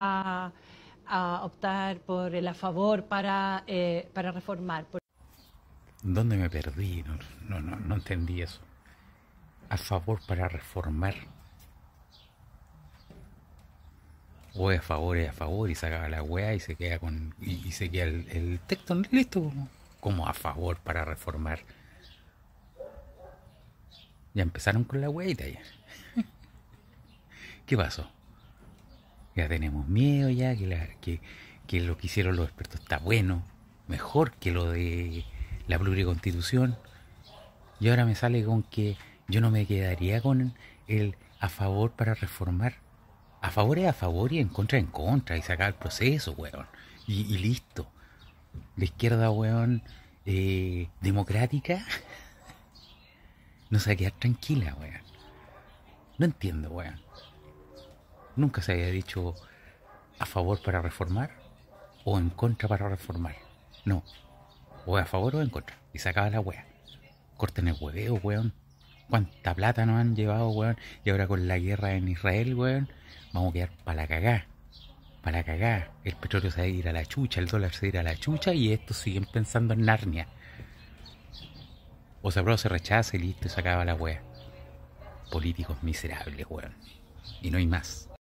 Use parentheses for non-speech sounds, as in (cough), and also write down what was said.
a, optar por el a favor para, eh, para reformar. ¿Dónde me perdí? No, no, no, entendí eso. A favor para reformar. O a favor, es a favor, y sacaba la weá y se queda con. y, se queda el, texto listo. Como a favor para reformar. Ya empezaron con la weá y (laughs) ¿Qué pasó? ya tenemos miedo ya que, lo que hicieron los expertos está bueno, mejor que lo de la pluriconstitución. Y ahora me sale con que yo no me quedaría con el a favor para reformar. A favor es a favor y en contra es en contra. Y sacar el proceso, weón. Y, listo. La izquierda, weón, eh, democrática, (laughs) no se va a tranquila, weón. No entiendo, weón nunca se haya dicho a favor para reformar o en contra para reformar. No. O a favor o en contra. Y se acaba la wea. Corten el hueveo, weón. Cuánta plata nos han llevado, weón. Y ahora con la guerra en Israel, weón, vamos a quedar para la cagá. Para la cagá. El petróleo se va a ir a la chucha, el dólar se va a ir a la chucha y estos siguen pensando en Narnia. O se se rechaza y listo, se acaba la wea. Políticos miserables, weón. Y no hay más.